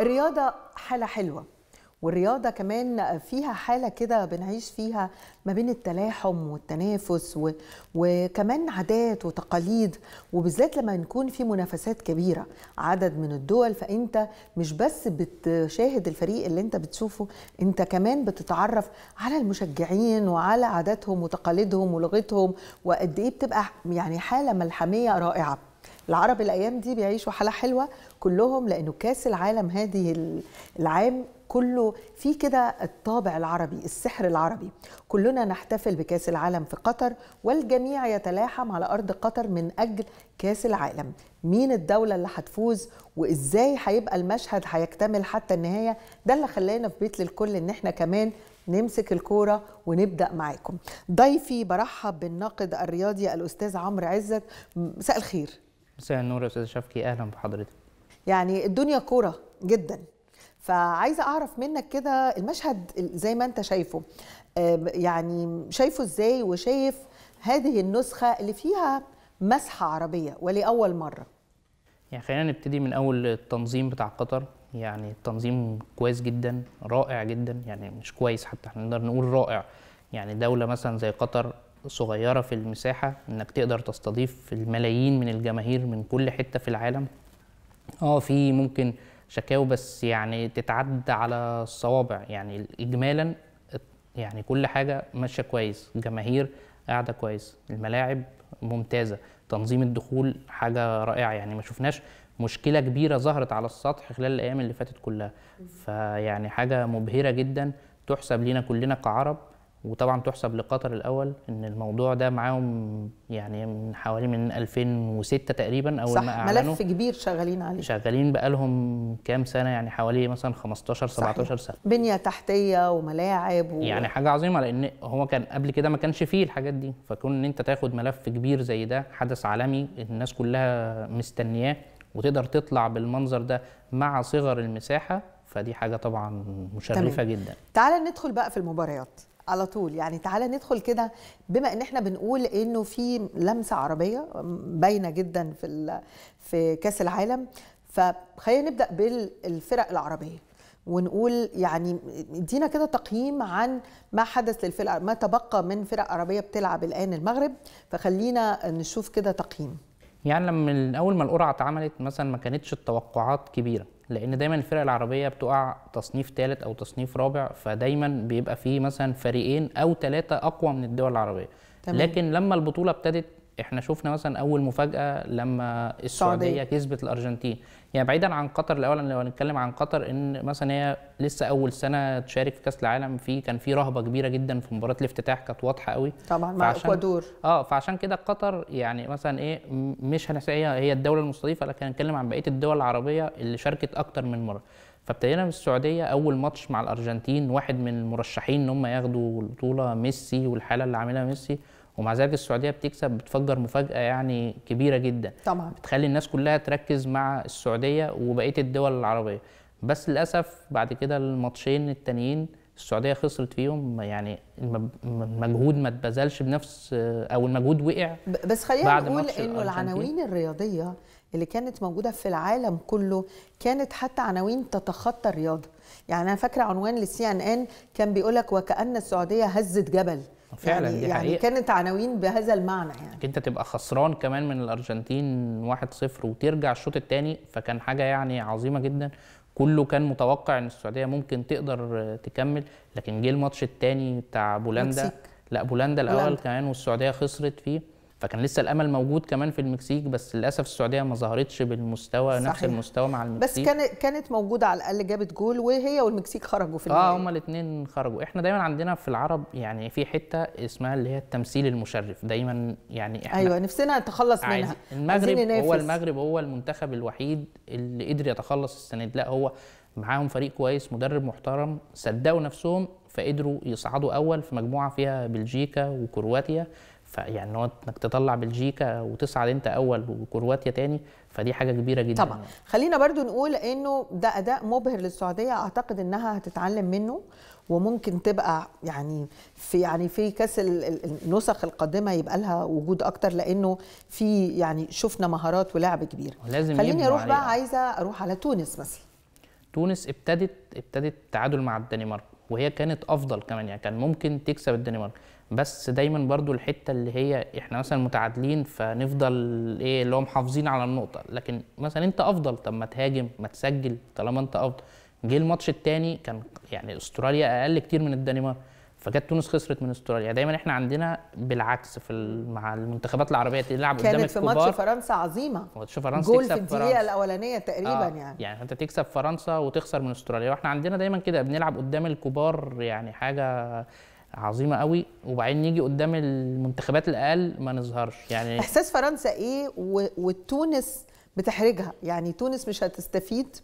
الرياضه حاله حلوه والرياضة كمان فيها حالة كده بنعيش فيها ما بين التلاحم والتنافس و... وكمان عادات وتقاليد وبالذات لما نكون في منافسات كبيرة عدد من الدول فأنت مش بس بتشاهد الفريق اللي أنت بتشوفه أنت كمان بتتعرف على المشجعين وعلى عاداتهم وتقاليدهم ولغتهم وقد إيه بتبقى يعني حالة ملحمية رائعة العرب الايام دي بيعيشوا حاله حلوه كلهم لانه كاس العالم هذه العام كله في كده الطابع العربي السحر العربي كلنا نحتفل بكاس العالم في قطر والجميع يتلاحم على أرض قطر من أجل كاس العالم مين الدولة اللي هتفوز وإزاي هيبقى المشهد هيكتمل حتى النهاية ده اللي خلانا في بيت للكل إن إحنا كمان نمسك الكورة ونبدأ معاكم ضيفي برحب بالناقد الرياضي الأستاذ عمرو عزت مساء الخير مساء النور يا استاذ شفقي اهلا بحضرتك يعني الدنيا كوره جدا فعايزه اعرف منك كده المشهد زي ما انت شايفه يعني شايفه ازاي وشايف هذه النسخه اللي فيها مسحه عربيه ولاول مره يعني خلينا نبتدي من اول التنظيم بتاع قطر يعني التنظيم كويس جدا رائع جدا يعني مش كويس حتى احنا نقدر نقول رائع يعني دوله مثلا زي قطر صغيرة في المساحة إنك تقدر تستضيف الملايين من الجماهير من كل حتة في العالم اه في ممكن شكاوى بس يعني تتعدى على الصوابع يعني إجمالا يعني كل حاجة ماشية كويس الجماهير قاعدة كويس الملاعب ممتازة تنظيم الدخول حاجة رائعة يعني ما شفناش مشكلة كبيرة ظهرت على السطح خلال الأيام اللي فاتت كلها فيعني حاجة مبهرة جدا تحسب لينا كلنا كعرب وطبعا تحسب لقطر الاول ان الموضوع ده معاهم يعني من حوالي من 2006 تقريبا اول صح ما اعلنوا ملف كبير شغالين عليه شغالين بقالهم كام سنه يعني حوالي مثلا 15 17 سنه بنيه تحتيه وملاعب و... يعني حاجه عظيمه لان هو كان قبل كده ما كانش فيه الحاجات دي فكون ان انت تاخد ملف كبير زي ده حدث عالمي الناس كلها مستنياه وتقدر تطلع بالمنظر ده مع صغر المساحه فدي حاجه طبعا مشرفه تمام. جدا تعال ندخل بقى في المباريات على طول يعني تعالى ندخل كده بما ان احنا بنقول انه في لمسه عربيه باينه جدا في في كاس العالم فخلينا نبدا بالفرق العربيه ونقول يعني ادينا كده تقييم عن ما حدث للفرق ما تبقى من فرق عربيه بتلعب الان المغرب فخلينا نشوف كده تقييم يعني لما من اول ما القرعه اتعملت مثلا ما كانتش التوقعات كبيره لان دايما الفرق العربيه بتقع تصنيف ثالث او تصنيف رابع فدايما بيبقى فيه مثلا فريقين او ثلاثه اقوى من الدول العربيه تمام. لكن لما البطوله ابتدت احنا شفنا مثلا اول مفاجاه لما السعوديه كسبت الارجنتين يعني بعيدا عن قطر الاول لو هنتكلم عن قطر ان مثلا هي لسه اول سنه تشارك في كاس العالم في كان في رهبه كبيره جدا في مباراه الافتتاح كانت واضحه قوي طبعا مع اكوادور اه فعشان كده قطر يعني مثلا ايه مش هنحسبها هي الدوله المستضيفه لكن هنتكلم عن بقيه الدول العربيه اللي شاركت اكتر من مره فابتدينا السعوديه اول ماتش مع الارجنتين واحد من المرشحين ان هم ياخدوا البطوله ميسي والحاله اللي عاملها ميسي ومع ذلك السعوديه بتكسب بتفجر مفاجاه يعني كبيره جدا طبعا بتخلي الناس كلها تركز مع السعوديه وبقيه الدول العربيه بس للاسف بعد كده الماتشين التانيين السعوديه خسرت فيهم يعني المجهود ما اتبذلش بنفس او المجهود وقع بس خلينا نقول انه العناوين الرياضيه اللي كانت موجوده في العالم كله كانت حتى عناوين تتخطى الرياضه يعني انا فاكره عنوان للسي ان ان كان بيقول لك وكان السعوديه هزت جبل فعلا يعني دي يعني كانت عناوين بهذا المعنى يعني انت تبقى خسران كمان من الارجنتين 1-0 وترجع الشوط الثاني فكان حاجه يعني عظيمه جدا كله كان متوقع ان السعوديه ممكن تقدر تكمل لكن جه الماتش الثاني بتاع بولندا لا بولندا الاول بولندا. كمان والسعوديه خسرت فيه فكان لسه الامل موجود كمان في المكسيك بس للاسف السعوديه ما ظهرتش بالمستوى صحيح. نفس المستوى مع المكسيك بس كانت كانت موجوده على الاقل جابت جول وهي والمكسيك خرجوا في اه هما الاثنين خرجوا احنا دايما عندنا في العرب يعني في حته اسمها اللي هي التمثيل المشرف دايما يعني احنا ايوه نفسنا نتخلص منها المغرب عايزين هو المغرب هو المنتخب الوحيد اللي قدر يتخلص السنه دي لا هو معاهم فريق كويس مدرب محترم صدقوا نفسهم فقدروا يصعدوا اول في مجموعه فيها بلجيكا وكرواتيا فيعني هو انك تطلع بلجيكا وتصعد انت اول وكرواتيا تاني فدي حاجه كبيره جدا طبعا خلينا برضو نقول انه ده اداء مبهر للسعوديه اعتقد انها هتتعلم منه وممكن تبقى يعني في يعني في كاس النسخ القادمه يبقى لها وجود اكتر لانه في يعني شفنا مهارات ولعب كبير لازم خليني اروح بقى عايزه اروح على تونس مثلا تونس ابتدت ابتدت تعادل مع الدنمارك وهي كانت افضل كمان يعني كان ممكن تكسب الدنمارك بس دايما برضو الحته اللي هي احنا مثلا متعادلين فنفضل ايه اللي هو محافظين على النقطه لكن مثلا انت افضل طب ما تهاجم ما تسجل طالما انت افضل جه الماتش الثاني كان يعني استراليا اقل كتير من الدنمارك فكانت تونس خسرت من استراليا يعني دايما احنا عندنا بالعكس في مع المنتخبات العربيه تلعب قدام الكبار كانت في ماتش فرنسا عظيمه ماتش فرنسا جول في الدقيقه الاولانيه تقريبا آه يعني يعني انت تكسب فرنسا وتخسر من استراليا واحنا عندنا دايما كده بنلعب قدام الكبار يعني حاجه عظيمه قوي وبعدين نيجي قدام المنتخبات الاقل ما نظهرش يعني احساس فرنسا ايه وتونس بتحرجها يعني تونس مش هتستفيد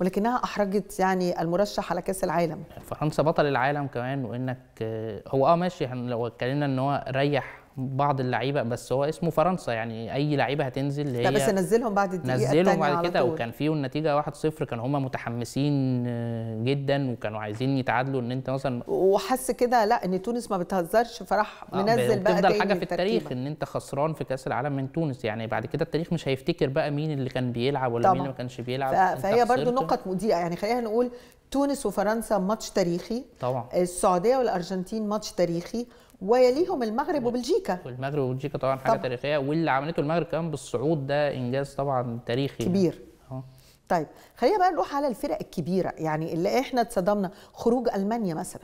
ولكنها احرجت يعني المرشح على كاس العالم فرنسا بطل العالم كمان وانك آه، هو اه ماشي لو اتكلمنا ان هو ريح بعض اللعيبه بس هو اسمه فرنسا يعني اي لعيبه هتنزل هي بس نزلهم بعد الدقيقه نزلهم بعد كده وكان فيهم النتيجه 1-0 كانوا هم متحمسين آه، جدا وكانوا عايزين يتعادلوا ان انت مثلا وحس كده لا ان تونس ما بتهزرش فراح آه، منزل بقى تاني حاجه في التاريخ ان انت خسران في كاس العالم من تونس يعني بعد كده التاريخ مش هيفتكر بقى مين اللي كان بيلعب ولا طبعا. مين اللي ما كانش بيلعب فهي برضو نقط مضيئه يعني خلينا نقول تونس وفرنسا ماتش تاريخي طبعا السعوديه والارجنتين ماتش تاريخي ويليهم المغرب وبلجيكا المغرب وبلجيكا طبعا حاجه طبعا. تاريخيه واللي عملته المغرب كمان بالصعود ده انجاز طبعا تاريخي كبير يعني. طيب خلينا بقى نروح على الفرق الكبيره يعني اللي احنا اتصدمنا خروج المانيا مثلا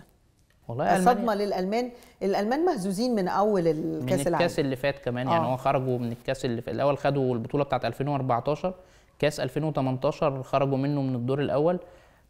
والله صدمه للالمان الالمان مهزوزين من اول الكاس العالم من الكاس اللي فات كمان يعني آه. هو خرجوا من الكاس اللي في الاول خدوا البطوله بتاعت 2014 كاس 2018 خرجوا منه من الدور الاول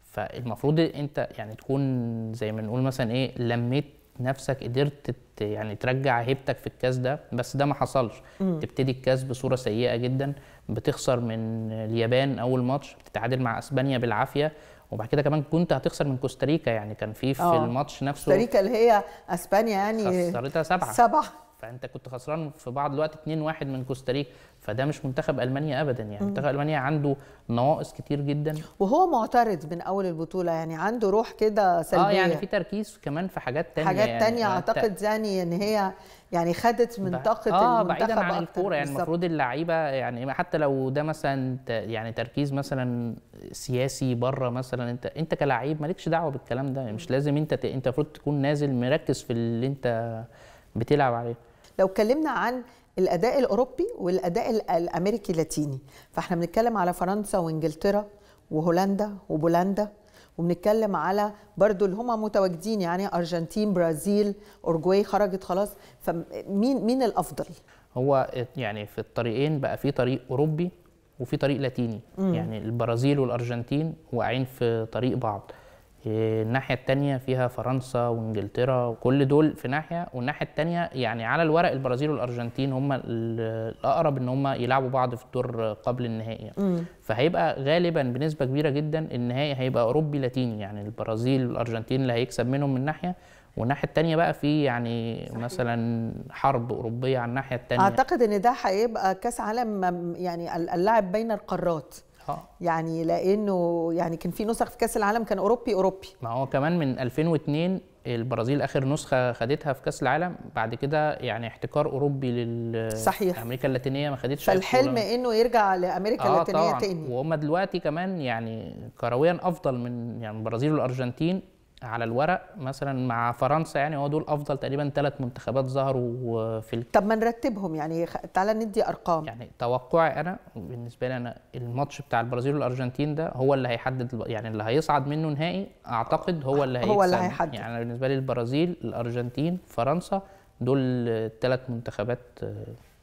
فالمفروض انت يعني تكون زي ما نقول مثلا ايه لميت نفسك قدرت يعني ترجع هيبتك في الكاس ده بس ده ما حصلش مم. تبتدي الكاس بصوره سيئه جدا بتخسر من اليابان اول ماتش بتتعادل مع اسبانيا بالعافيه وبعد كده كمان كنت هتخسر من كوستاريكا يعني كان في في آه. الماتش نفسه كوستاريكا اللي هي اسبانيا يعني خسرتها سبعه سبعه فانت كنت خسران في بعض الوقت 2-1 من كوستاريكا فده مش منتخب المانيا ابدا يعني منتخب المانيا عنده نواقص كتير جدا وهو معترض من اول البطوله يعني عنده روح كده آه، سلبيه اه يعني في تركيز كمان في حاجات تانية حاجات يعني آه، اعتقد يعني ان هي يعني خدت من طاقه اه بعيدا عن الكوره يعني المفروض اللعيبه يعني حتى لو ده مثلا يعني تركيز مثلا سياسي بره مثلا انت انت كلاعب مالكش دعوه بالكلام ده يعني. مش لازم انت انت المفروض تكون نازل مركز في اللي انت بتلعب عليه لو اتكلمنا عن الاداء الاوروبي والاداء الامريكي اللاتيني فاحنا بنتكلم على فرنسا وانجلترا وهولندا وبولندا وبنتكلم على برضو اللي هم متواجدين يعني ارجنتين برازيل اورجواي خرجت خلاص فمين مين الافضل هو يعني في الطريقين بقى في طريق اوروبي وفي طريق لاتيني مم. يعني البرازيل والارجنتين واقعين في طريق بعض الناحية التانية فيها فرنسا وانجلترا وكل دول في ناحية والناحية التانية يعني على الورق البرازيل والأرجنتين هم الأقرب إن هم يلعبوا بعض في الدور قبل النهائي يعني. فهيبقى غالبا بنسبة كبيرة جدا النهائي هيبقى أوروبي لاتيني يعني البرازيل والأرجنتين اللي هيكسب منهم من ناحية والناحيه الثانيه بقى في يعني صحيح. مثلا حرب اوروبيه على الناحيه الثانيه اعتقد ان ده هيبقى كاس عالم يعني اللاعب بين القارات آه. يعني لانه يعني كان في نسخ في كاس العالم كان اوروبي اوروبي ما هو كمان من 2002 البرازيل اخر نسخه خدتها في كاس العالم بعد كده يعني احتكار اوروبي لل صحيح امريكا اللاتينيه ما خدتش فالحلم انه يرجع لامريكا آه اللاتينيه طبعًا. تاني وهم دلوقتي كمان يعني كرويا افضل من يعني البرازيل والارجنتين على الورق مثلا مع فرنسا يعني هو دول افضل تقريبا ثلاث منتخبات ظهروا في ال... طب ما نرتبهم يعني تعالى ندي ارقام يعني توقعي انا بالنسبه لي انا الماتش بتاع البرازيل والارجنتين ده هو اللي هيحدد يعني اللي هيصعد منه نهائي اعتقد هو اللي هيكسب هو اللي هيحدد يعني أنا بالنسبه لي البرازيل الارجنتين فرنسا دول ثلاث منتخبات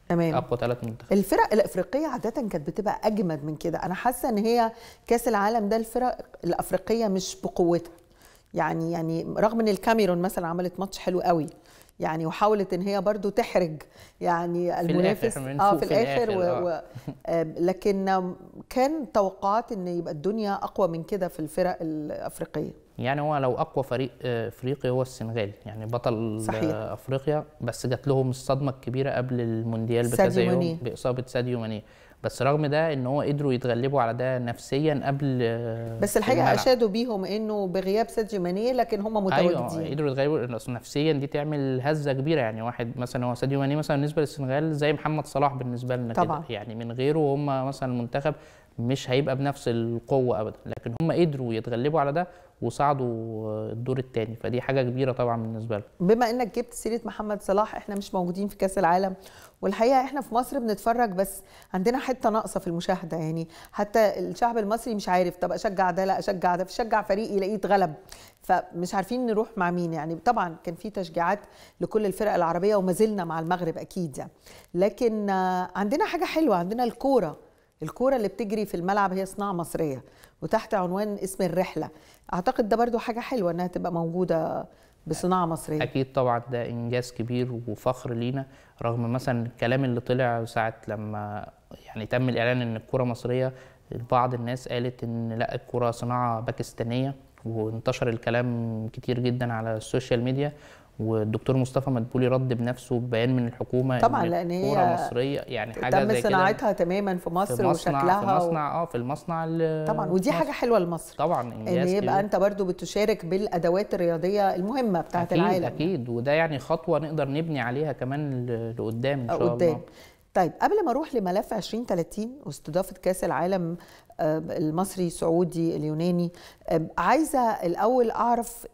تمام اقوى ثلاث منتخبات الفرق الافريقيه عاده كانت بتبقى اجمد من كده انا حاسه ان هي كاس العالم ده الفرق الافريقيه مش بقوتها يعني يعني رغم ان الكاميرون مثلا عملت ماتش حلو قوي يعني وحاولت ان هي برضو تحرج يعني المنافس في الاخر اه في, الاخر, الآخر و... آه. و... آه، لكن كان توقعات ان يبقى الدنيا اقوى من كده في الفرق الافريقيه يعني هو لو اقوى فريق آه، افريقي هو السنغال يعني بطل صحيح. افريقيا بس جات لهم الصدمه الكبيره قبل المونديال بكذا يوم باصابه ساديو ماني بس رغم ده ان هو قدروا يتغلبوا على ده نفسيا قبل آه، بس الحقيقه الملعب. اشادوا بيهم انه بغياب ساديو ماني لكن هم أيوة، متواجدين ايوه قدروا يتغلبوا نفسيا دي تعمل هزه كبيره يعني واحد مثلا هو ساديو ماني مثلا بالنسبه للسنغال زي محمد صلاح بالنسبه لنا طبعا. كده يعني من غيره هم مثلا المنتخب مش هيبقى بنفس القوه ابدا لكن هم قدروا يتغلبوا على ده وصعدوا الدور الثاني فدي حاجه كبيره طبعا بالنسبه لهم بما انك جبت سيره محمد صلاح احنا مش موجودين في كاس العالم والحقيقه احنا في مصر بنتفرج بس عندنا حته ناقصه في المشاهده يعني حتى الشعب المصري مش عارف طب اشجع ده لا اشجع ده فشجع فريق يلاقيه اتغلب فمش عارفين نروح مع مين يعني طبعا كان في تشجيعات لكل الفرق العربيه وما زلنا مع المغرب اكيد يعني لكن عندنا حاجه حلوه عندنا الكوره الكوره اللي بتجري في الملعب هي صناعه مصريه وتحت عنوان اسم الرحله اعتقد ده برضو حاجه حلوه انها تبقى موجوده بصناعه مصريه اكيد طبعا ده انجاز كبير وفخر لينا رغم مثلا الكلام اللي طلع ساعه لما يعني تم الاعلان ان الكوره مصريه بعض الناس قالت ان لا الكوره صناعه باكستانيه وانتشر الكلام كتير جدا على السوشيال ميديا والدكتور مصطفى مدبولي رد بنفسه ببيان من الحكومه طبعا لان هي مصريه يعني حاجه تم زي صناعتها تماما في مصر في مصنع وشكلها في مصنع و... اه في المصنع طبعا ودي مصر. حاجه حلوه لمصر طبعا ان يبقى انت برضو بتشارك بالادوات الرياضيه المهمه بتاعه العالم اكيد وده يعني خطوه نقدر نبني عليها كمان لقدام ان شاء آه، قدام. الله طيب قبل ما اروح لملف 2030 واستضافه كاس العالم آه، المصري السعودي اليوناني آه، عايزه الاول اعرف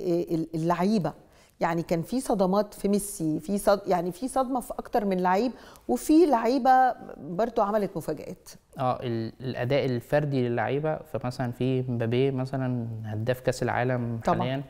اللعيبه يعني كان في صدمات في ميسي في صد يعني في صدمه في اكتر من لعيب وفي لعيبه برضو عملت مفاجات اه الاداء الفردي للعيبه فمثلا في مبابي مثلا هداف كاس العالم طبعًا. حاليا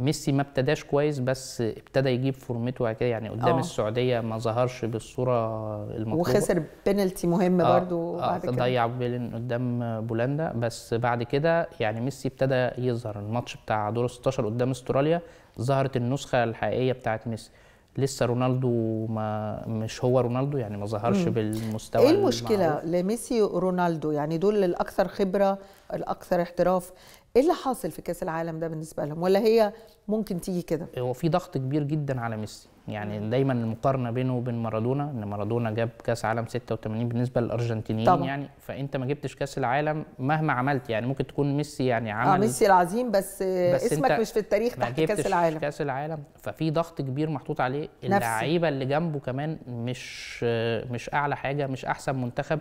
ميسي ما ابتداش كويس بس ابتدى يجيب فورمته كده يعني قدام أوه. السعوديه ما ظهرش بالصوره المطلوبه وخسر بينالتي مهم آه برضو آه بعد كده ضيع بيلين قدام بولندا بس بعد كده يعني ميسي ابتدى يظهر الماتش بتاع دور 16 قدام استراليا ظهرت النسخه الحقيقيه بتاعت ميسي لسه رونالدو ما مش هو رونالدو يعني ما ظهرش بالمستوى ايه المشكله لميسي رونالدو يعني دول الاكثر خبره الاكثر احتراف ايه اللي حاصل في كاس العالم ده بالنسبه لهم ولا هي ممكن تيجي كده هو في ضغط كبير جدا على ميسي يعني دايما المقارنه بينه وبين مارادونا ان مارادونا جاب كاس عالم 86 بالنسبه للارجنتينيين طبعا. يعني فانت ما جبتش كاس العالم مهما عملت يعني ممكن تكون ميسي يعني آه، عمل اه ميسي العظيم بس, بس اسمك مش في التاريخ تحت كاس العالم كاس العالم ففي ضغط كبير محطوط عليه اللعيبه اللي جنبه كمان مش مش اعلى حاجه مش احسن منتخب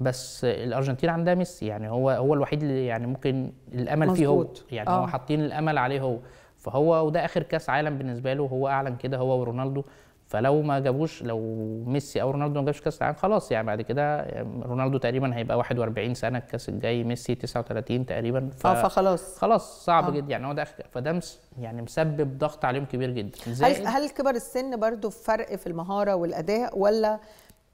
بس الارجنتين عندها ميسي يعني هو هو الوحيد اللي يعني ممكن الامل مزبوط. فيه هو يعني آه. هو حاطين الامل عليه هو فهو وده اخر كاس عالم بالنسبه له هو اعلن كده هو ورونالدو فلو ما جابوش لو ميسي او رونالدو ما جابش كاس العالم خلاص يعني بعد كده آه، رونالدو تقريبا هيبقى 41 سنه الكاس الجاي ميسي 39 تقريبا ف... اه فخلاص خلاص صعب آه. جدا يعني هو ده فده يعني مسبب ضغط عليهم كبير جدا هل هل كبر السن برضو فرق في المهاره والاداء ولا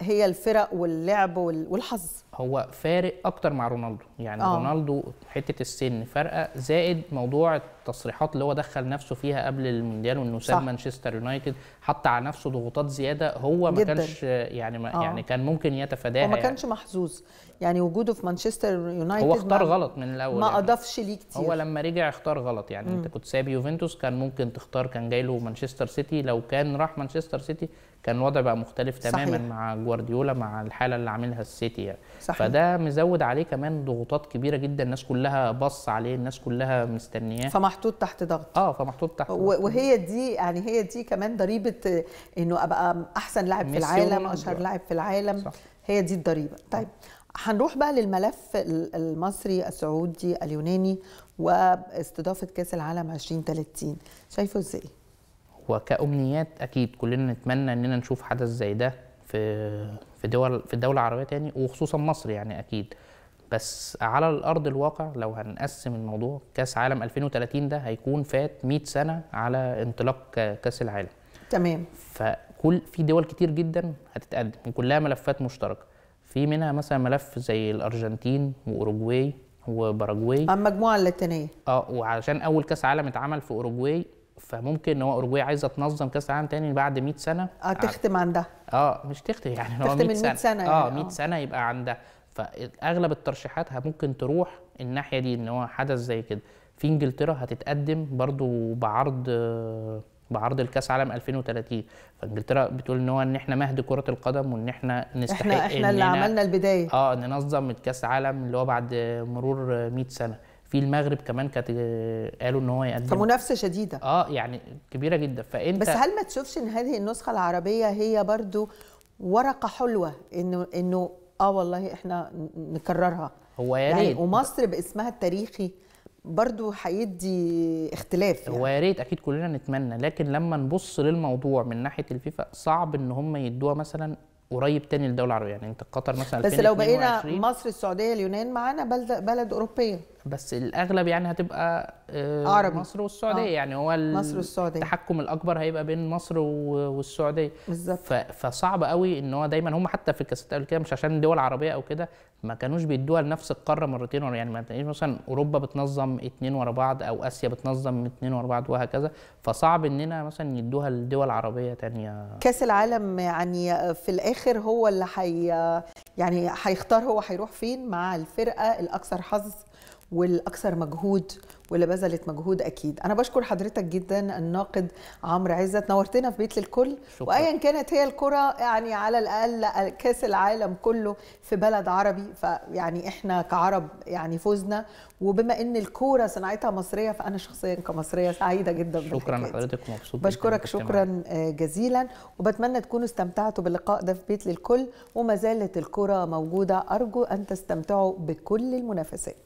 هي الفرق واللعب والحظ هو فارق اكتر مع رونالدو يعني آه. رونالدو حته السن فارقه زائد موضوع التصريحات اللي هو دخل نفسه فيها قبل المونديال وانه ساب مانشستر يونايتد حط على نفسه ضغوطات زياده هو ما كانش يعني ما آه. يعني كان ممكن يتفاداها وما كانش يعني. محظوظ يعني وجوده في مانشستر يونايتد هو اختار غلط من الاول ما يعني. اضافش ليه كتير هو لما رجع اختار غلط يعني م. انت كنت ساب يوفنتوس كان ممكن تختار كان جاي له مانشستر سيتي لو كان راح مانشستر سيتي كان الوضع بقى مختلف تماما صحيح. مع جوارديولا مع الحاله اللي عاملها السيتي يعني صحيح. فده مزود عليه كمان ضغوطات كبيره جدا الناس كلها بص عليه الناس كلها مستنياه فما محطوط تحت ضغط اه فمحطوط تحت ضغط. وهي دي يعني هي دي كمان ضريبه انه ابقى احسن لاعب في العالم اشهر لاعب في العالم صح. هي دي الضريبه طيب هنروح بقى للملف المصري السعودي اليوناني واستضافه كاس العالم 2030 شايفه ازاي وكامنيات اكيد كلنا نتمنى اننا نشوف حدث زي ده في في دول في الدوله العربيه تاني وخصوصا مصر يعني اكيد بس على الارض الواقع لو هنقسم الموضوع كاس عالم 2030 ده هيكون فات 100 سنه على انطلاق كاس العالم تمام فكل في دول كتير جدا هتتقدم وكلها ملفات مشتركه في منها مثلا ملف زي الارجنتين واوروجواي وباراجواي المجموعه آه، اللاتينيه اه وعشان اول كاس عالم اتعمل في اوروجواي فممكن ان هو اوروجواي عايزه تنظم كاس عالم تاني بعد 100 سنه اه تختم عندها اه مش تختم يعني تختم هو 100 سنه, سنة يعني اه 100 آه. سنه يبقى عندها فاغلب الترشيحات ممكن تروح الناحيه دي ان هو حدث زي كده في انجلترا هتتقدم برضو بعرض بعرض الكاس عالم 2030 فانجلترا بتقول ان هو ان احنا مهد كره القدم وان احنا نستحق احنا احنا اللي عملنا البدايه اه ننظم الكاس عالم اللي هو بعد مرور 100 سنه في المغرب كمان كانت قالوا ان هو يقدم فمنافسه شديده اه يعني كبيره جدا فانت بس هل ما تشوفش ان هذه النسخه العربيه هي برضو ورقه حلوه انه انه اه والله احنا نكررها هو يا يعني ومصر باسمها التاريخي برضو هيدي اختلاف يعني. هو يا يعني. ريت اكيد كلنا نتمنى لكن لما نبص للموضوع من ناحيه الفيفا صعب ان هم يدوها مثلا قريب تاني للدول العربيه يعني انت قطر مثلا بس لو بقينا مصر السعوديه اليونان معانا بلد بلد اوروبيه بس الاغلب يعني هتبقى آه، عربي مصر والسعوديه آه. يعني هو مصر والسعوديه التحكم الاكبر هيبقى بين مصر والسعوديه بالظبط فصعب قوي ان هو دايما هم حتى في الكاستات قبل كده مش عشان دول عربيه او كده ما كانوش بيدوها لنفس القاره مرتين ورا يعني ما تلاقيش مثلا اوروبا بتنظم اتنين ورا بعض او اسيا بتنظم اتنين ورا بعض وهكذا فصعب اننا مثلا يدوها لدول عربيه تانية كاس العالم يعني في الاخر هو اللي حي يعني هيختار هو هيروح فين مع الفرقه الاكثر حظ والاكثر مجهود واللي بذلت مجهود اكيد انا بشكر حضرتك جدا الناقد عمرو عزت نورتنا في بيت للكل وايا كانت هي الكره يعني على الاقل كاس العالم كله في بلد عربي فيعني احنا كعرب يعني فزنا وبما ان الكوره صناعتها مصريه فانا شخصيا كمصريه سعيده جدا شكرا لحضرتك مبسوط بشكرك شكرا آه، جزيلا وبتمنى تكونوا استمتعتوا باللقاء ده في بيت للكل وما زالت الكره موجوده ارجو ان تستمتعوا بكل المنافسات